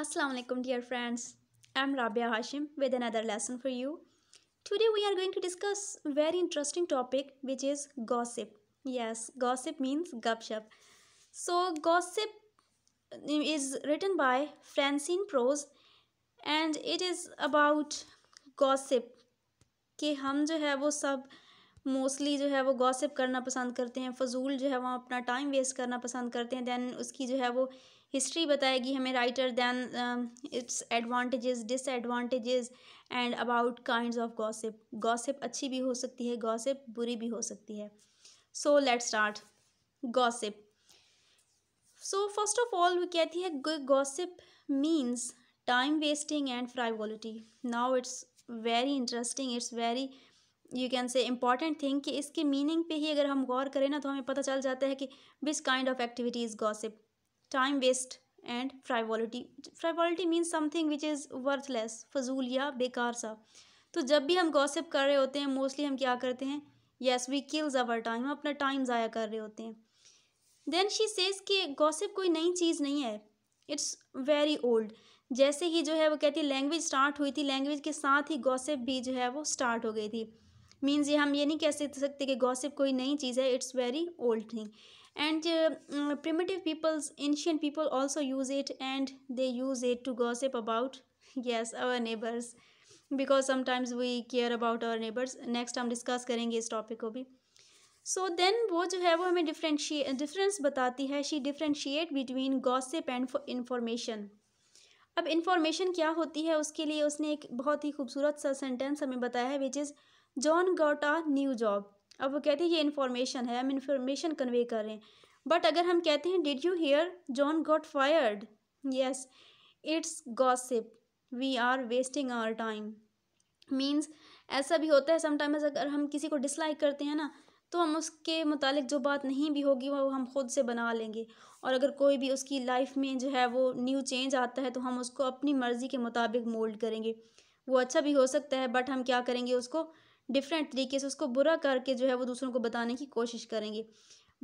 Assalamualaikum dear friends. I'm Rabia Hashim with another lesson for you. Today we are going to discuss very interesting topic which is gossip. Yes, gossip means gupshup. So gossip is written by Francine Prose and it is about gossip कि हम जो है वो सब mostly जो है वो gossip करना पसंद करते हैं फजूल जो है वो अपना टाइम वेस्ट करना पसंद करते हैं दैन उसकी जो है वो हिस्ट्री बताएगी हमें writer then it's advantages disadvantages and about kind of gossip gossip अच्छी भी हो सकती है गॉसिप बुरी भी हो सकती है so let start gossip so first of all वो कहती है gossip means time wasting and frivolity now it's very interesting it's very you can say important thing कि इसके मीनिंग पे ही अगर हम गौर करें ना तो हमें पता चल जाता है कि this kind of activity is gossip time waste and frivolity frivolity means something which is worthless फजूल या बेकार सा तो जब भी हम गॉसिप कर रहे होते हैं मोस्टली हम क्या करते हैं yes we kills our time हम अपना टाइम ज़ाया कर रहे होते हैं देन शी सेज कि गॉसिप कोई नई चीज़ नहीं है इट्स वेरी ओल्ड जैसे ही जो है वो कहती है लैंग्वेज स्टार्ट हुई थी लैंग्वेज के साथ ही गॉसिप भी जो है वो स्टार्ट हो गई थी मीन्स ये हम ये नहीं कह सकते कि गॉसिप कोई नई चीज़ है it's very old thing and uh, primitive peoples ancient people also use it and they use it to gossip about yes our neighbors because sometimes we care about our neighbors next time discuss karenge is topic ko bhi so then वो जो है वो हमें differentiate difference बताती है she differentiate between gossip and information अब information क्या होती है उसके लिए उसने एक बहुत ही खूबसूरत सा सेंटेंस हमें बताया है which is John got a new job अब वो कहते हैं ये इन्फॉर्मेशन है हम इन्फॉर्मेशन कन्वे कर रहे हैं बट अगर हम कहते हैं did you hear John got fired yes it's gossip we are wasting our time means ऐसा भी होता है समटाइम्स अगर हम किसी को डिसलाइक करते हैं ना तो हम उसके मुतालिक जो बात नहीं भी होगी वो हम खुद से बना लेंगे और अगर कोई भी उसकी लाइफ में जो है वो न्यू चेंज आता है तो हम उसको अपनी मर्ज़ी के मुताबिक मोल्ड करेंगे वो अच्छा भी हो सकता है बट हम क्या करेंगे उसको डिफरेंट तरीके से उसको बुरा करके जो है वो दूसरों को बताने की कोशिश करेंगे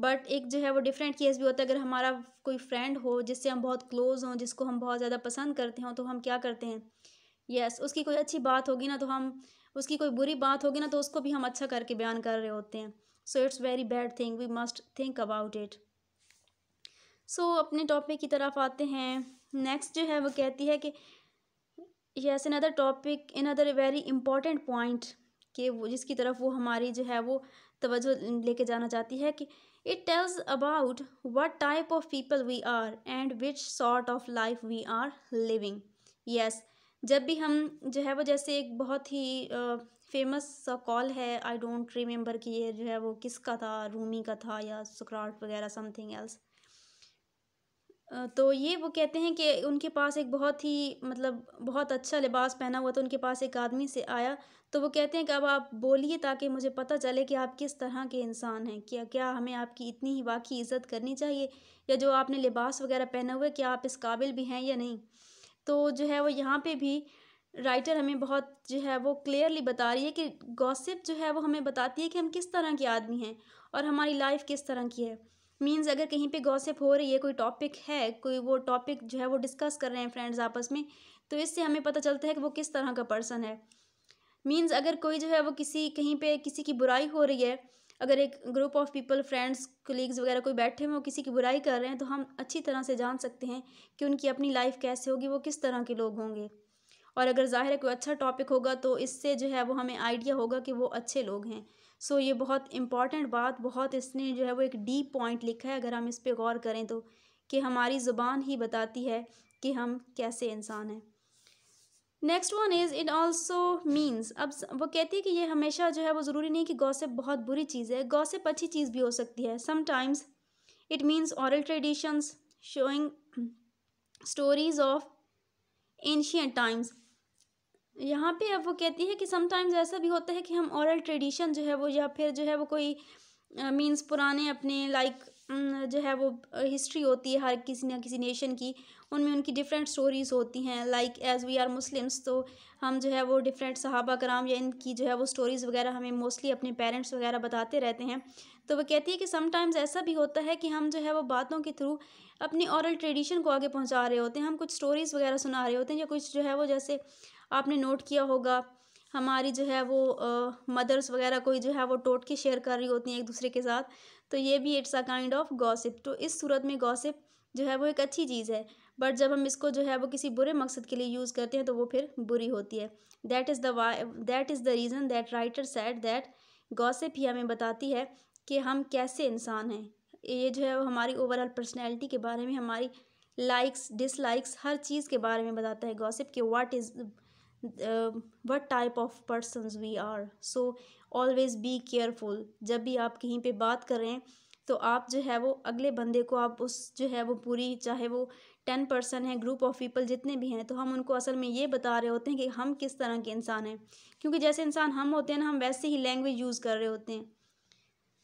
बट एक जो है वो डिफरेंट केस भी होता है अगर हमारा कोई फ्रेंड हो जिससे हम बहुत क्लोज़ हों जिसको हम बहुत ज़्यादा पसंद करते हों तो हम क्या करते हैं यस yes, उसकी कोई अच्छी बात होगी ना तो हम उसकी कोई बुरी बात होगी ना तो उसको भी हम अच्छा करके बयान कर रहे होते हैं so it's very bad thing we must think about it so अपने टॉपिक की तरफ आते हैं नेक्स्ट जो है वो कहती है कि yes other topic in other very important point के वो जिसकी तरफ वो हमारी जो है वो तवज्जो लेके जाना चाहती है कि it tells about what type of people we are and which sort of life we are living yes जब भी हम जो है वो जैसे एक बहुत ही फेमस सा कॉल है आई डोंट रिमेंबर कि ये जो है वो किसका था रूमी का था या सुकराट वगैरह समथिंग एल्स तो ये वो कहते हैं कि उनके पास एक बहुत ही मतलब बहुत अच्छा लिबास पहना हुआ था उनके पास एक आदमी से आया तो वो कहते हैं कि अब आप बोलिए ताकि मुझे पता चले कि आप किस तरह के इंसान हैं क्या क्या हमें आपकी इतनी ही वाकई इज़्ज़त करनी चाहिए या जो आपने लिबास वगैरह पहना हुआ है क्या आप इस काबिल भी हैं या नहीं तो जो है वो यहाँ पर भी राइटर हमें बहुत जो है वो क्लियरली बता रही है कि गॉसिप जो है वो हमें बताती है कि हम किस तरह के आदमी हैं और हमारी लाइफ किस तरह की है मीन्स अगर कहीं पे गॉसिप हो रही है कोई टॉपिक है कोई वो टॉपिक जो है वो डिस्कस कर रहे हैं फ्रेंड्स आपस में तो इससे हमें पता चलता है कि वो किस तरह का पर्सन है मीन्स अगर कोई जो है वो किसी कहीं पे किसी की बुराई हो रही है अगर एक group of people friends colleagues वगैरह कोई बैठे हुए किसी की बुराई कर रहे हैं तो हम अच्छी तरह से जान सकते हैं कि उनकी अपनी लाइफ कैसे होगी वो किस तरह के लोग होंगे और अगर ज़ाहिर है कोई अच्छा टॉपिक होगा तो इससे जो है वो हमें आइडिया होगा कि वो अच्छे लोग हैं सो ये बहुत इम्पॉर्टेंट बात बहुत इसने जो है वो एक डीप पॉइंट लिखा है अगर हम इस पर गौर करें तो कि हमारी ज़ुबान ही बताती है कि हम कैसे इंसान हैं next one is it also means अब वो कहती है कि ये हमेशा जो है वो ज़रूरी नहीं कि गॉसिप बहुत बुरी चीज़ है गॉसिप अच्छी चीज़ भी हो सकती है sometimes it means oral traditions showing stories of ancient times यहाँ पे अब वो कहती है कि समटाइम्स ऐसा भी होता है कि हम औरल ट्रेडिशन जो है वो या फिर जो है वो कोई मीन्स uh, पुराने अपने लाइक like, जो है वो हिस्ट्री होती है हर किसी ना किसी नेशन की उनमें उनकी डिफरेंट स्टोरीज़ होती हैं like as we are Muslims तो हम जो है वो डिफरेंट सहाबा कराम या इनकी जो है वो स्टोरीज़ वगैरह हमें मोस्टली अपने पेरेंट्स वगैरह बताते रहते हैं तो वह कहती है कि समटाइम्स ऐसा भी होता है कि हम जो है वो बातों के थ्रू अपनी औरल ट्रेडिशन को आगे पहुँचा रहे होते हैं हम कुछ स्टोरीज़ वगैरह सुना रहे होते हैं या कुछ जो है वो जैसे आपने नोट किया होगा हमारी जो है वो मदर्स वगैरह कोई जो है वो टोट के शेयर कर रही होती हैं एक दूसरे के साथ तो ये भी it's a kind of gossip तो इस सूरत में गॉसिप जो है वो एक अच्छी चीज़ है बट जब हम इसको जो है वो किसी बुरे मकसद के लिए यूज़ करते हैं तो वो फिर बुरी होती है that is the that is the reason that writer said that gossip ही हमें बताती है कि हम कैसे इंसान हैं ये जो है वो हमारी ओवरऑल पर्सनैलिटी के बारे में हमारी लाइक्स डिसलाइक्स हर चीज़ के बारे में बताता है गॉसिप कि what is what type of person we are so always be careful जब भी आप कहीं पे बात कर रहे हैं तो आप जो है वो अगले बंदे को आप उस जो है वो पूरी चाहे वो टेन पर्सन है ग्रुप ऑफ पीपल जितने भी हैं तो हम उनको असल में ये बता रहे होते हैं कि हम किस तरह के इंसान हैं क्योंकि जैसे इंसान हम होते हैं ना हम वैसे ही लैंग्वेज यूज़ कर रहे होते हैं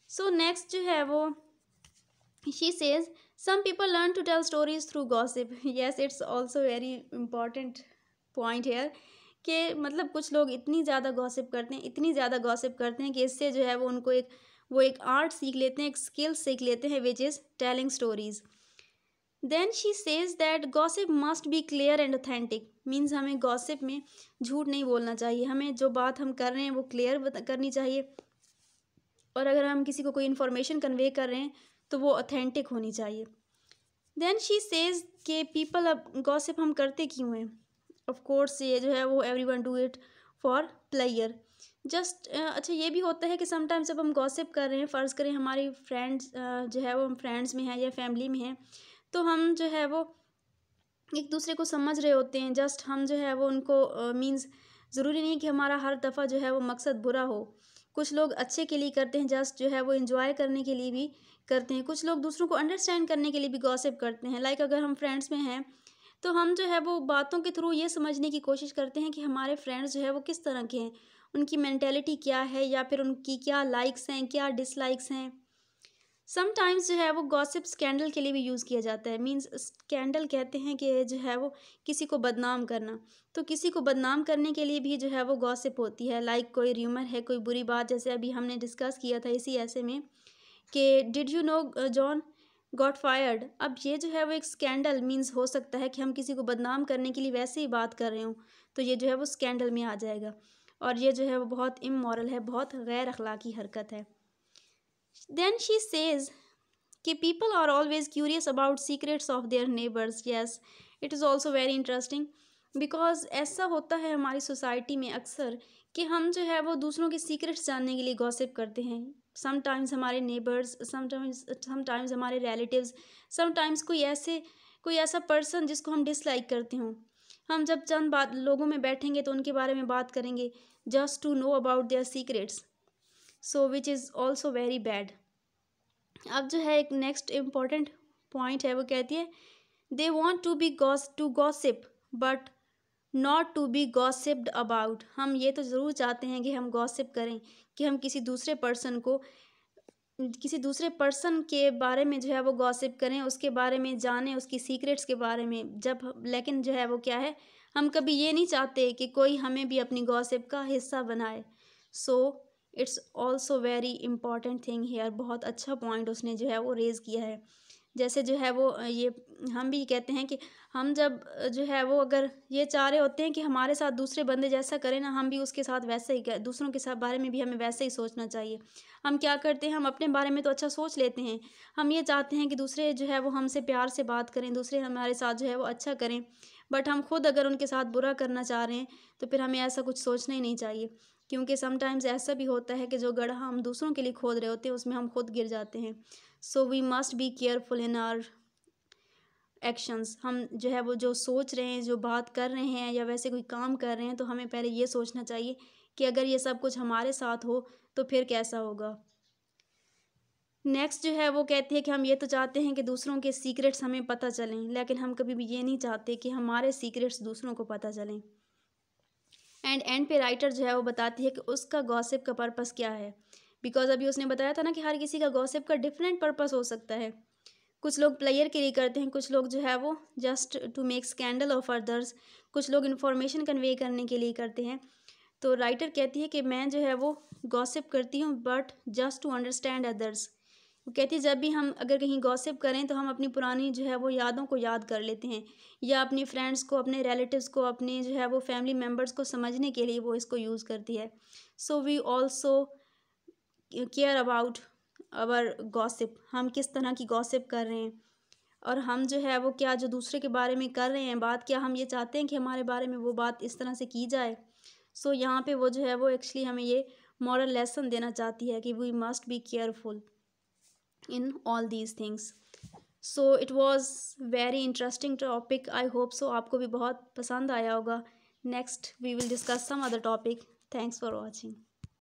सो नेक्स्ट जो है वो she says some people learn to tell stories through gossip yes it's also very important point here कि मतलब कुछ लोग इतनी ज़्यादा गॉसिप करते हैं इतनी ज़्यादा गॉसिप करते हैं कि इससे जो है वो उनको एक वो एक आर्ट सीख लेते हैं एक स्किल सीख लेते हैं which is telling stories then she says that gossip must be clear and authentic means हमें गॉसिप में झूठ नहीं बोलना चाहिए हमें जो बात हम कर रहे हैं वो क्लियर करनी चाहिए और अगर हम किसी को कोई इन्फॉर्मेशन कन्वे कर रहे हैं तो वो ऑथेंटिक होनी चाहिए देन शी सेज के पीपल अब गॉसिप हम करते क्यों हैं ऑफ कोर्स ये जो है वो everyone do it for pleasure just अच्छा ये भी होता है कि समटाइम्स जब हम गॉसिप कर रहे हैं फ़र्ज़ करें हमारी फ्रेंड्स जो है वो हम फ्रेंड्स में हैं या फैमिली में हैं तो हम जो है वो एक दूसरे को समझ रहे होते हैं जस्ट हम जो है वो उनको मीन्स uh, ज़रूरी नहीं कि हमारा हर दफ़ा जो है वो मकसद बुरा हो कुछ लोग अच्छे के लिए करते हैं जस्ट जो है वो इन्जॉय करने के लिए भी करते हैं कुछ लोग दूसरों को अंडरस्टैंड करने के लिए भी गॉसिप करते हैं लाइक like अगर हम फ्रेंड्स में हैं तो हम जो है वो बातों के थ्रू ये समझने की कोशिश करते हैं कि हमारे फ्रेंड्स जो है वो किस तरह के हैं उनकी मैंटेलिटी क्या है या फिर उनकी क्या लाइक्स हैं क्या डिसलाइक्स हैं समटाइम्स जो है वो गॉसिप स्कैंडल के लिए भी यूज़ किया जाता है मींस स्कैंडल कहते हैं कि जो है वो किसी को बदनाम करना तो किसी को बदनाम करने के लिए भी जो है वो गॉसिप होती है लाइक like कोई र्यूमर है कोई बुरी बात जैसे अभी हमने डिस्कस किया था इसी ऐसे में कि did you know John got fired अब ये जो है वो एक स्कैंडल मीन्स हो सकता है कि हम किसी को बदनाम करने के लिए वैसे ही बात कर रहे हों तो ये जो है वो स्कैंडल में आ जाएगा और ये जो है वो बहुत इमोरल है बहुत गैर अखलाकी हरकत है Then she says, कि people are always curious about secrets of their neighbors. Yes, it is also very interesting. Because ऐसा होता है हमारी सोसाइटी में अक्सर कि हम जो है वो दूसरों के सीक्रेट्स जानने के लिए गॉसिप करते हैं समटाइम्स हमारे नेबर्स समटाइम्स समटाइम्स हमारे रिलेटिव्स समटाइम्स कोई ऐसे कोई ऐसा पर्सन जिसको हम डिसलाइक करते हों हम जब चंद बात लोगों में बैठेंगे तो उनके बारे में बात करेंगे just to know about their secrets so which is also very bad अब जो है एक नेक्स्ट इम्पॉर्टेंट पॉइंट है वो कहती है they want to be goss to gossip but not to be gossiped about हम ये तो ज़रूर चाहते हैं कि हम गॉसिप करें कि हम किसी दूसरे पर्सन को किसी दूसरे पर्सन के बारे में जो है वो गॉसिप करें उसके बारे में जानें उसकी सीक्रेट्स के बारे में जब लेकिन जो है वो क्या है हम कभी ये नहीं चाहते कि कोई हमें भी अपनी गॉसिप का हिस्सा बनाए so so, it's also very important thing here बहुत अच्छा पॉइंट उसने जो है वो रेज़ किया है जैसे जो है वो ये हम भी कहते हैं कि हम जब जो है वो अगर ये चाह रहे होते हैं कि हमारे साथ दूसरे बंदे जैसा करें ना हम भी उसके साथ वैसे ही दूसरों के साथ बारे में भी हमें वैसे ही सोचना चाहिए हम क्या करते हैं हम अपने बारे में तो अच्छा सोच लेते हैं हम ये चाहते हैं कि दूसरे जो है वो हमसे प्यार से बात करें दूसरे हमारे साथ जो है वो अच्छा करें बट हम खुद अगर उनके साथ बुरा करना चाह रहे हैं तो फिर हमें ऐसा कुछ सोचना ही नहीं चाहिए क्योंकि समटाइम्स ऐसा भी होता है कि जो गढ़ा हम दूसरों के लिए खोद रहे होते हैं उसमें हम खुद गिर जाते हैं so we must be careful in our actions हम जो है वो जो सोच रहे हैं जो बात कर रहे हैं या वैसे कोई काम कर रहे हैं तो हमें पहले ये सोचना चाहिए कि अगर ये सब कुछ हमारे साथ हो तो फिर कैसा होगा नेक्स्ट जो है वो कहते हैं कि हम ये तो चाहते हैं कि दूसरों के सीक्रेट्स हमें पता चलें लेकिन हम कभी भी ये नहीं चाहते कि हमारे सीक्रेट्स दूसरों को पता चलें एंड एंड पे राइटर जो है वो बताती है कि उसका गॉसिप का पर्पस क्या है बिकॉज अभी उसने बताया था ना कि हर किसी का गॉसिप का डिफरेंट पर्पस हो सकता है कुछ लोग प्लेयर के लिए करते हैं कुछ लोग जो है वो just to make scandal of others कुछ लोग इन्फॉर्मेशन कन्वे करने के लिए करते हैं तो राइटर कहती है कि मैं जो है वो गॉसिप करती हूँ but just to understand others वो कहती है जब भी हम अगर कहीं गॉसिप करें तो हम अपनी पुरानी जो है वो यादों को याद कर लेते हैं या अपनी फ्रेंड्स को अपने रिलेटिव्स को अपने जो है वो फैमिली मेम्बर्स को समझने के लिए वो इसको यूज़ करती है so we also care about our gossip हम किस तरह की गॉसिप कर रहे हैं और हम जो है वो क्या जो दूसरे के बारे में कर रहे हैं बात क्या हम ये चाहते हैं कि हमारे बारे में वो बात इस तरह से की जाए सो so, यहाँ पे वो जो है वो एक्चुअली हमें ये मॉरल लेसन देना चाहती है कि we must be careful in all these things so it was very interesting topic i hope so aapko bhi bahut pasand aaya hoga next we will discuss some other topic thanks for watching